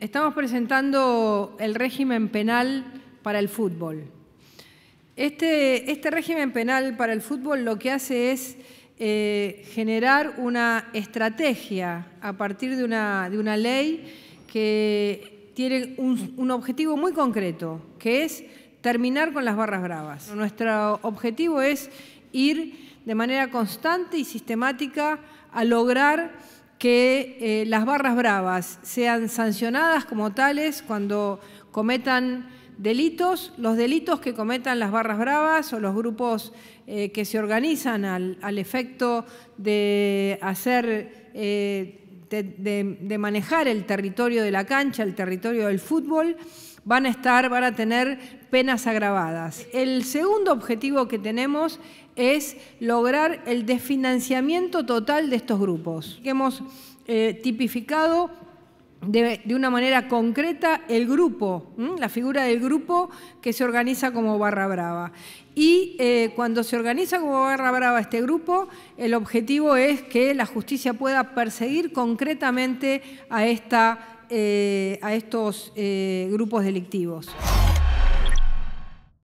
estamos presentando el régimen penal para el fútbol. Este, este, régimen penal para el fútbol lo que hace es eh, generar una estrategia a partir de una, de una ley que tiene un, un objetivo muy concreto, que es terminar con las barras bravas. Nuestro objetivo es ir de manera constante y sistemática a lograr que eh, las barras bravas sean sancionadas como tales cuando cometan delitos, los delitos que cometan las barras bravas o los grupos eh, que se organizan al, al efecto de hacer eh, este, de, manejar el territorio de la cancha, el territorio del fútbol, van a estar, van a tener penas agravadas. El segundo objetivo que tenemos es lograr el desfinanciamiento total de estos grupos. que Hemos eh, tipificado de, una manera concreta el grupo, la figura del grupo que se organiza como barra brava. Y eh, cuando se organiza como barra brava este grupo, el objetivo es que la justicia pueda perseguir concretamente a, eh, estos eh, grupos delictivos.